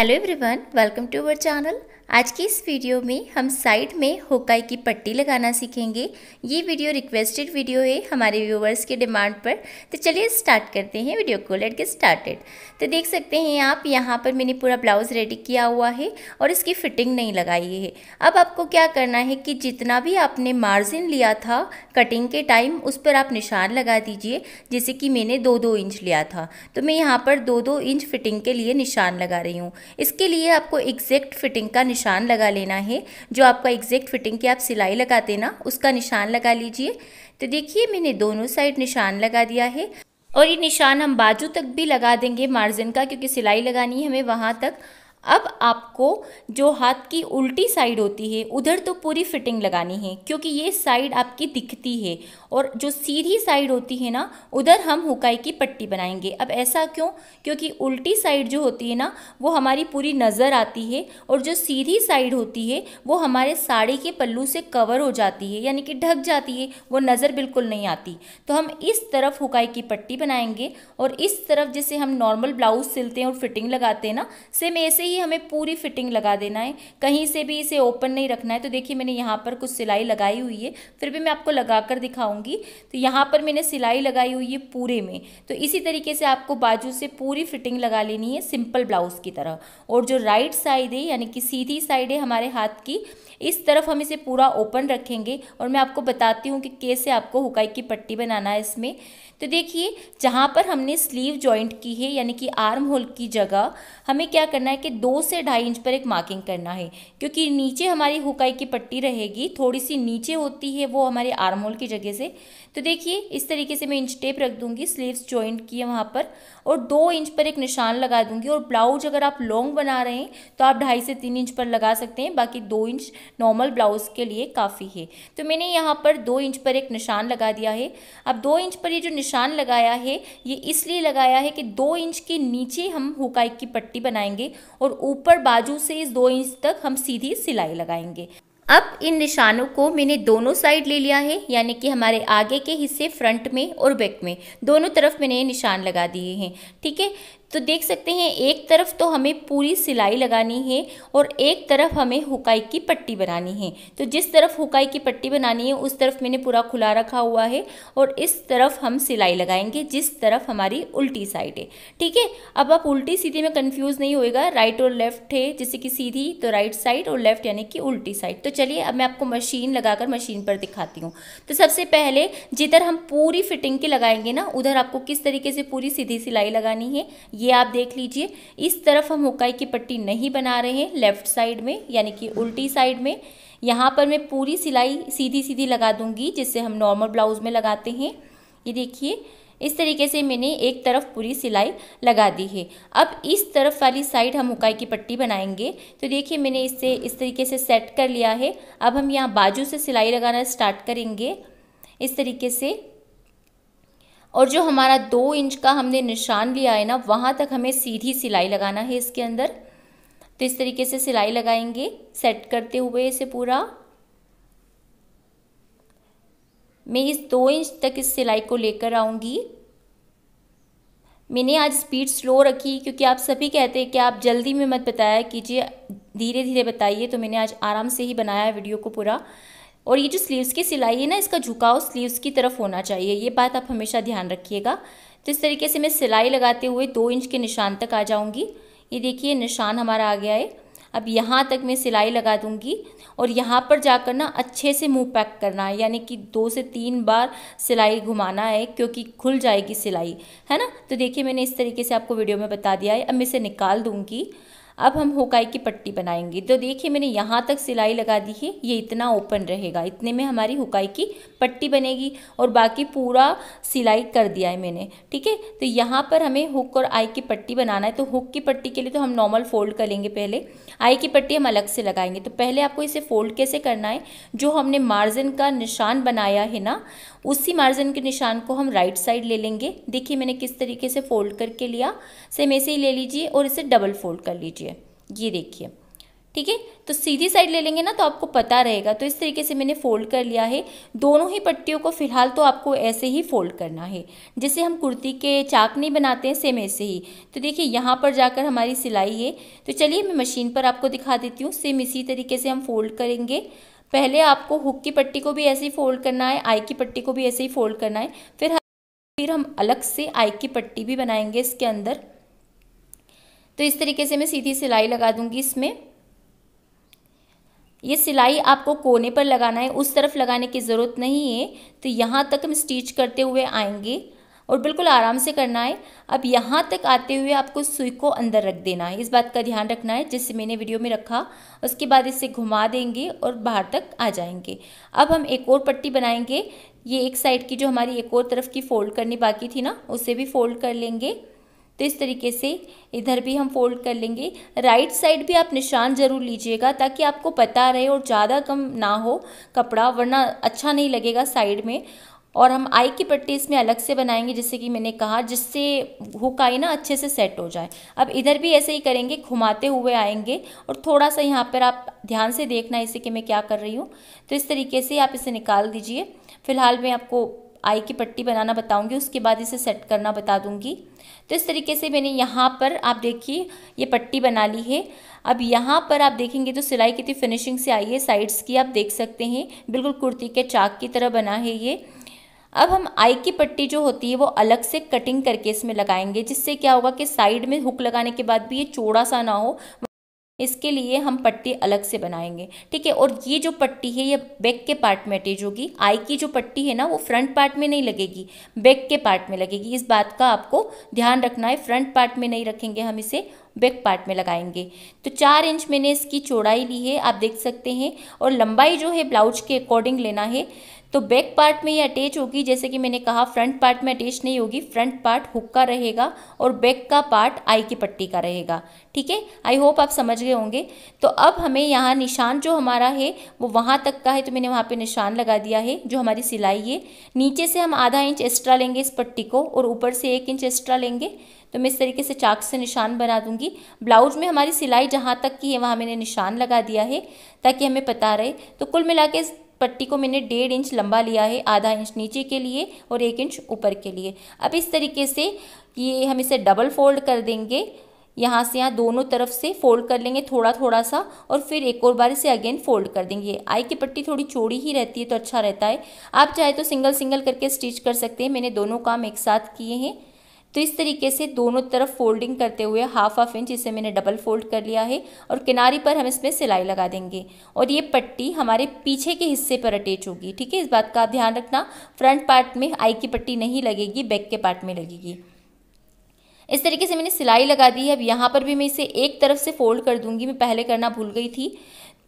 hello everyone welcome to our channel आज की इस वीडियो में हम साइड में होकाई की पट्टी लगाना सीखेंगे ये वीडियो रिक्वेस्टेड वीडियो है हमारे व्यूवर्स के डिमांड पर तो चलिए स्टार्ट करते हैं वीडियो को लेट गेट स्टार्टेड तो देख सकते हैं आप यहाँ पर मैंने पूरा ब्लाउज़ रेडी किया हुआ है और इसकी फिटिंग नहीं लगाई है अब आपको क्या करना है कि जितना भी आपने मार्जिन लिया था कटिंग के टाइम उस पर आप निशान लगा दीजिए जैसे कि मैंने दो दो इंच लिया था तो मैं यहाँ पर दो दो इंच फिटिंग के लिए निशान लगा रही हूँ इसके लिए आपको एग्जैक्ट फिटिंग का निशान लगा लेना है जो आपका एग्जैक्ट फिटिंग की आप सिलाई लगाते ना उसका निशान लगा लीजिए तो देखिए मैंने दोनों साइड निशान लगा दिया है और ये निशान हम बाजू तक भी लगा देंगे मार्जिन का क्योंकि सिलाई लगानी है हमें वहाँ तक अब आपको जो हाथ की उल्टी साइड होती है उधर तो पूरी फिटिंग लगानी है क्योंकि ये साइड आपकी दिखती है और जो सीधी साइड होती है ना उधर हम हुकाई की पट्टी बनाएंगे अब ऐसा क्यों क्योंकि उल्टी साइड जो होती है ना वो हमारी पूरी नज़र आती है और जो सीधी साइड होती है वो हमारे साड़ी के पल्लू से कवर हो जाती है यानी कि ढक जाती है वो नज़र बिल्कुल नहीं आती तो हम इस तरफ हुकाई की पट्टी बनाएंगे और इस तरफ जैसे हम नॉर्मल ब्लाउज सिलते हैं और फिटिंग लगाते हैं ना सेम ऐसे ही हमें पूरी फिटिंग लगा देना है कहीं से भी इसे ओपन नहीं रखना है तो देखिए मैंने यहाँ पर कुछ सिलाई लगाई हुई है फिर भी मैं आपको लगा कर दिखाऊंगी तो यहाँ पर मैंने सिलाई लगाई हुई है पूरे में तो इसी तरीके से आपको बाजू से पूरी फिटिंग लगा लेनी है सिंपल ब्लाउज़ की तरह और जो राइट साइड है यानी कि सीधी साइड है हमारे हाथ की इस तरफ हम इसे पूरा ओपन रखेंगे और मैं आपको बताती हूँ कि कैसे आपको हुकाई की पट्टी बनाना है इसमें तो देखिए जहाँ पर हमने स्लीव जॉइंट की है यानी कि आर्म होल की जगह हमें क्या करना है कि दो से ढाई इंच पर एक मार्किंग करना है क्योंकि नीचे हमारी हुकाई की पट्टी रहेगी थोड़ी सी नीचे होती है वो हमारे आर्म होल की जगह से तो देखिए इस तरीके से मैं इंच टेप रख दूँगी स्लीव्स ज्वाइंट की है वहाँ पर और दो इंच पर एक निशान लगा दूँगी और ब्लाउज अगर आप लॉन्ग बना रहे हैं तो आप ढाई से तीन इंच पर लगा सकते हैं बाकी दो इंच नॉर्मल ब्लाउज़ के लिए काफ़ी है तो मैंने यहाँ पर दो इंच पर एक निशान लगा दिया है अब दो इंच पर ये जो निशान लगाया है ये इसलिए लगाया है कि दो इंच के नीचे हम हुकाई की पट्टी बनाएंगे और ऊपर बाजू से इस दो इंच तक हम सीधी सिलाई लगाएंगे अब इन निशानों को मैंने दोनों साइड ले लिया है यानी कि हमारे आगे के हिस्से फ्रंट में और बैक में दोनों तरफ मैंने ये निशान लगा दिए हैं ठीक है तो देख सकते हैं एक तरफ तो हमें पूरी सिलाई लगानी है और एक तरफ हमें हुकाई की पट्टी बनानी है तो जिस तरफ हुकाई की पट्टी बनानी है उस तरफ मैंने पूरा खुला रखा हुआ है और इस तरफ हम सिलाई लगाएंगे जिस तरफ हमारी उल्टी साइड है ठीक है अब आप उल्टी सीधी में कन्फ्यूज़ नहीं होएगा राइट और लेफ्ट है जैसे कि सीधी तो राइट साइड और लेफ्ट यानी कि उल्टी साइड तो चलिए अब मैं आपको मशीन लगाकर मशीन पर दिखाती हूँ तो सबसे पहले जिधर हम पूरी फिटिंग के लगाएंगे ना उधर आपको किस तरीके से पूरी सीधी सिलाई लगानी है ये आप देख लीजिए इस तरफ हम हुकाई की पट्टी नहीं बना रहे हैं लेफ़्ट साइड में यानी कि उल्टी साइड में यहाँ पर मैं पूरी सिलाई सीधी सीधी लगा दूँगी जिससे हम नॉर्मल ब्लाउज़ में लगाते हैं ये देखिए इस तरीके से मैंने एक तरफ पूरी सिलाई लगा दी है अब इस तरफ वाली साइड हम हुकाई की पट्टी बनाएंगे तो देखिए मैंने इसे इस तरीके से सेट कर लिया है अब हम यहाँ बाजू से सिलाई लगाना स्टार्ट करेंगे इस तरीके से और जो हमारा दो इंच का हमने निशान लिया है ना वहाँ तक हमें सीधी सिलाई लगाना है इसके अंदर तो इस तरीके से सिलाई लगाएंगे सेट करते हुए इसे पूरा मैं इस दो इंच तक इस सिलाई को लेकर आऊँगी मैंने आज स्पीड स्लो रखी क्योंकि आप सभी कहते हैं कि आप जल्दी में मत बताया कीजिए धीरे धीरे बताइए तो मैंने आज आराम से ही बनाया वीडियो को पूरा और ये जो स्लीव्स की सिलाई है ना इसका झुकाव स्लीव्स की तरफ होना चाहिए ये बात आप हमेशा ध्यान रखिएगा तो इस तरीके से मैं सिलाई लगाते हुए दो इंच के निशान तक आ जाऊँगी ये देखिए निशान हमारा आ गया है अब यहाँ तक मैं सिलाई लगा दूँगी और यहाँ पर जाकर ना अच्छे से मुंह पैक करना है यानी कि दो से तीन बार सिलाई घुमाना है क्योंकि खुल जाएगी सिलाई है ना तो देखिए मैंने इस तरीके से आपको वीडियो में बता दिया है अब मैं इसे निकाल दूँगी अब हम हुकाई की पट्टी बनाएंगे तो देखिए मैंने यहाँ तक सिलाई लगा दी है ये इतना ओपन रहेगा इतने में हमारी हुकाई की पट्टी बनेगी और बाकी पूरा सिलाई कर दिया है मैंने ठीक है तो यहाँ पर हमें हुक और आई की पट्टी बनाना है तो हुक की पट्टी के लिए तो हम नॉर्मल फोल्ड कर लेंगे पहले आई की पट्टी हम अलग से लगाएंगे तो पहले आपको इसे फोल्ड कैसे करना है जो हमने मार्जिन का निशान बनाया है ना उसी मार्जिन के निशान को हम राइट साइड ले लेंगे देखिए मैंने किस तरीके से फोल्ड करके लिया सेम ऐसे ही ले लीजिए और इसे डबल फोल्ड कर लीजिए ये देखिए ठीक है तो सीधी साइड ले लेंगे ना तो आपको पता रहेगा तो इस तरीके से मैंने फोल्ड कर लिया है दोनों ही पट्टियों को फिलहाल तो आपको ऐसे ही फोल्ड करना है जैसे हम कुर्ती के चाक नहीं बनाते हैं सेम ऐसे ही तो देखिए यहाँ पर जाकर हमारी सिलाई है तो चलिए मैं मशीन पर आपको दिखा देती हूँ सेम इसी तरीके से हम फोल्ड करेंगे पहले आपको हुक की पट्टी को भी ऐसे ही फोल्ड करना है आई की पट्टी को भी ऐसे ही फोल्ड करना है फिर फिर हम अलग से आई की पट्टी भी बनाएंगे इसके अंदर तो इस तरीके से मैं सीधी सिलाई लगा दूंगी इसमें ये सिलाई आपको कोने पर लगाना है उस तरफ लगाने की ज़रूरत नहीं है तो यहाँ तक हम स्टिच करते हुए आएंगे और बिल्कुल आराम से करना है अब यहाँ तक आते हुए आपको सुई को अंदर रख देना है इस बात का ध्यान रखना है जिससे मैंने वीडियो में रखा उसके बाद इसे घुमा देंगे और बाहर तक आ जाएंगे अब हम एक और पट्टी बनाएंगे ये एक साइड की जो हमारी एक और तरफ की फ़ोल्ड करनी बाकी थी ना उसे भी फ़ोल्ड कर लेंगे तो इस तरीके से इधर भी हम फोल्ड कर लेंगे राइट साइड भी आप निशान ज़रूर लीजिएगा ताकि आपको पता रहे और ज़्यादा कम ना हो कपड़ा वरना अच्छा नहीं लगेगा साइड में और हम आई की पट्टी इसमें अलग से बनाएंगे जैसे कि मैंने कहा जिससे हुक आई ना अच्छे से सेट हो जाए अब इधर भी ऐसे ही करेंगे घुमाते हुए आएंगे और थोड़ा सा यहाँ पर आप ध्यान से देखना इसे कि मैं क्या कर रही हूँ तो इस तरीके से आप इसे निकाल दीजिए फ़िलहाल मैं आपको आई की पट्टी बनाना बताऊंगी उसके बाद इसे सेट करना बता दूंगी तो इस तरीके से मैंने यहाँ पर आप देखिए ये पट्टी बना ली है अब यहाँ पर आप देखेंगे तो सिलाई कितनी फिनिशिंग तो से आई है साइड्स की आप देख सकते हैं बिल्कुल कुर्ती के चाक की तरह बना है ये अब हम आई की पट्टी जो होती है वो अलग से कटिंग करके इसमें लगाएंगे जिससे क्या होगा कि साइड में हुक लगाने के बाद भी ये चौड़ा सा ना हो इसके लिए हम पट्टी अलग से बनाएंगे ठीक है और ये जो पट्टी है ये बैक के पार्ट में अटैच होगी आई की जो पट्टी है ना वो फ्रंट पार्ट में नहीं लगेगी बैक के पार्ट में लगेगी इस बात का आपको ध्यान रखना है फ्रंट पार्ट में नहीं रखेंगे हम इसे बैक पार्ट में लगाएंगे तो चार इंच मैंने इसकी चौड़ाई ली है आप देख सकते हैं और लंबाई जो है ब्लाउज के अकॉर्डिंग लेना है तो बैक पार्ट में ये अटैच होगी जैसे कि मैंने कहा फ्रंट पार्ट में अटैच नहीं होगी फ्रंट पार्ट हुक का रहेगा और बैक का पार्ट आई की पट्टी का रहेगा ठीक है आई होप आप समझ गए होंगे तो अब हमें यहाँ निशान जो हमारा है वो वहाँ तक का है तो मैंने वहाँ पे निशान लगा दिया है जो हमारी सिलाई है नीचे से हम आधा इंच एक्स्ट्रा लेंगे इस पट्टी को और ऊपर से एक इंच एक्स्ट्रा लेंगे तो मैं इस तरीके से चाक से निशान बना दूंगी ब्लाउज में हमारी सिलाई जहाँ तक की है वहाँ मैंने निशान लगा दिया है ताकि हमें पता रहे तो कुल मिला के इस पट्टी को मैंने डेढ़ इंच लंबा लिया है आधा इंच नीचे के लिए और एक इंच ऊपर के लिए अब इस तरीके से ये हम इसे डबल फोल्ड कर देंगे यहाँ से यहाँ दोनों तरफ से फोल्ड कर लेंगे थोड़ा थोड़ा सा और फिर एक और बार इसे अगेन फोल्ड कर देंगे आई की पट्टी थोड़ी चौड़ी ही रहती है तो अच्छा रहता है आप चाहे तो सिंगल सिंगल करके स्टिच कर सकते हैं मैंने दोनों काम एक साथ किए हैं तो इस तरीके से दोनों तरफ फोल्डिंग करते हुए हाफ हाफ इंच इसे मैंने डबल फोल्ड कर लिया है और किनारी पर हम इसमें सिलाई लगा देंगे और ये पट्टी हमारे पीछे के हिस्से पर अटैच होगी ठीक है इस बात का ध्यान रखना फ्रंट पार्ट में आई की पट्टी नहीं लगेगी बैक के पार्ट में लगेगी इस तरीके से मैंने सिलाई लगा दी है अब यहाँ पर भी मैं इसे एक तरफ से फोल्ड कर दूंगी मैं पहले करना भूल गई थी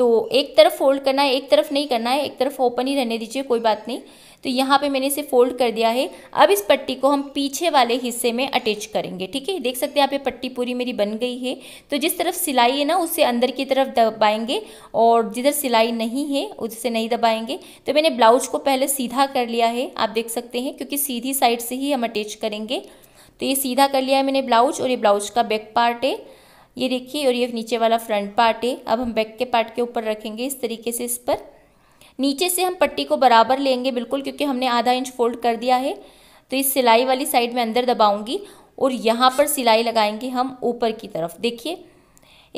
तो एक तरफ फोल्ड करना है एक तरफ नहीं करना है एक तरफ ओपन ही रहने दीजिए कोई बात नहीं तो यहाँ पे मैंने इसे फोल्ड कर दिया है अब इस पट्टी को हम पीछे वाले हिस्से में अटैच करेंगे ठीक है देख सकते हैं आप ये पट्टी पूरी मेरी बन गई है तो जिस तरफ सिलाई है ना उससे अंदर की तरफ दबाएंगे और जिधर सिलाई नहीं है उससे नहीं दबाएंगे तो मैंने ब्लाउज को पहले सीधा कर लिया है आप देख सकते हैं क्योंकि सीधी साइड से ही हम अटैच करेंगे तो ये सीधा कर लिया है मैंने ब्लाउज और ये ब्लाउज का बैक पार्ट है ये देखिए और ये नीचे वाला फ्रंट पार्ट है अब हम बैक के पार्ट के ऊपर रखेंगे इस तरीके से इस पर नीचे से हम पट्टी को बराबर लेंगे बिल्कुल क्योंकि हमने आधा इंच फोल्ड कर दिया है तो इस सिलाई वाली साइड में अंदर दबाऊंगी और यहाँ पर सिलाई लगाएंगे हम ऊपर की तरफ देखिए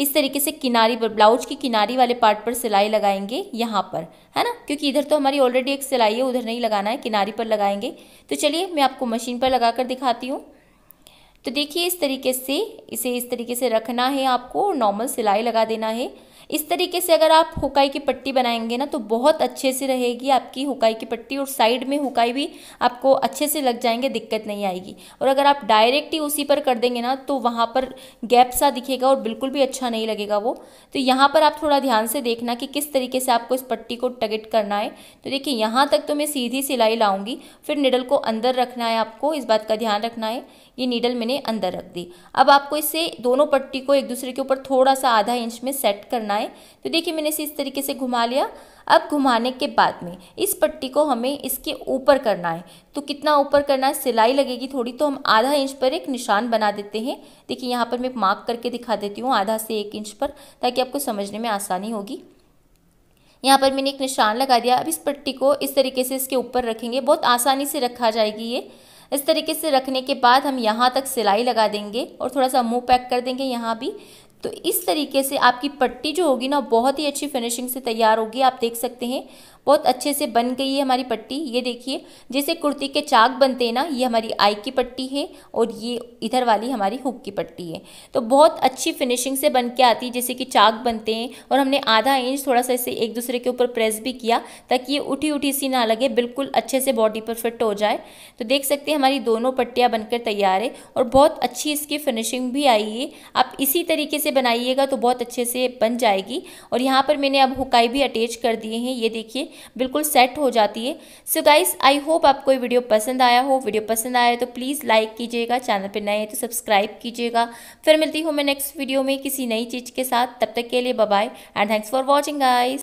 इस तरीके से किनारी पर ब्लाउज की किनारी वाले पार्ट पर सिलाई लगाएंगे यहाँ पर है ना क्योंकि इधर तो हमारी ऑलरेडी एक सिलाई है उधर नहीं लगाना है किनारी पर लगाएंगे तो चलिए मैं आपको मशीन पर लगा कर दिखाती हूँ तो देखिए इस तरीके से इसे इस तरीके से रखना है आपको नॉर्मल सिलाई लगा देना है इस तरीके से अगर आप हुकाई की पट्टी बनाएंगे ना तो बहुत अच्छे से रहेगी आपकी हुकाई की पट्टी और साइड में हुकाई भी आपको अच्छे से लग जाएंगे दिक्कत नहीं आएगी और अगर आप डायरेक्ट ही उसी पर कर देंगे ना तो वहाँ पर गैप सा दिखेगा और बिल्कुल भी अच्छा नहीं लगेगा वो तो यहाँ पर आप थोड़ा ध्यान से देखना कि किस तरीके से आपको इस पट्टी को टगेट करना है तो देखिए यहाँ तक तो मैं सीधी सिलाई लाऊँगी फिर निडल को अंदर रखना है आपको इस बात का ध्यान रखना है ये नीडल मैंने अंदर रख दी अब आपको इसे दोनों पट्टी को एक दूसरे के ऊपर थोड़ा सा आधा इंच में सेट करना है तो देखिए मैंने इसे इस तरीके से घुमा लिया अब घुमाने के बाद में इस पट्टी को हमें इसके ऊपर करना है तो कितना ऊपर करना है सिलाई लगेगी थोड़ी तो हम आधा इंच पर एक निशान बना देते हैं देखिए यहाँ पर मैं मार्क करके दिखा देती हूँ आधा से एक इंच पर ताकि आपको समझने में आसानी होगी यहाँ पर मैंने एक निशान लगा दिया अब इस पट्टी को इस तरीके से इसके ऊपर रखेंगे बहुत आसानी से रखा जाएगी ये इस तरीके से रखने के बाद हम यहाँ तक सिलाई लगा देंगे और थोड़ा सा मुँह पैक कर देंगे यहाँ भी तो इस तरीके से आपकी पट्टी जो होगी ना बहुत ही अच्छी फिनिशिंग से तैयार होगी आप देख सकते हैं बहुत अच्छे से बन गई है हमारी पट्टी ये देखिए जैसे कुर्ती के चाक बनते हैं ना ये हमारी आई की पट्टी है और ये इधर वाली हमारी हुक की पट्टी है तो बहुत अच्छी फिनिशिंग से बन के आती है जैसे कि चाक बनते हैं और हमने आधा इंच थोड़ा सा इसे एक दूसरे के ऊपर प्रेस भी किया ताकि ये उठी उठी सी ना लगे बिल्कुल अच्छे से बॉडी पर फिट हो जाए तो देख सकते हैं हमारी दोनों पट्टियाँ बनकर तैयार है और बहुत अच्छी इसकी फिनिशिंग भी आई है आप इसी तरीके से बनाइएगा तो बहुत अच्छे से बन जाएगी और यहाँ पर मैंने अब हुकाई भी अटैच कर दिए हैं ये देखिए बिल्कुल सेट हो जाती है सो गाइस आई होप आपको ये वीडियो पसंद आया हो वीडियो पसंद आया तो प्लीज़ लाइक कीजिएगा चैनल पर नए हैं तो सब्सक्राइब कीजिएगा फिर मिलती हूँ मैं नेक्स्ट वीडियो में किसी नई चीज़ के साथ तब तक के लिए bye and thanks for watching guys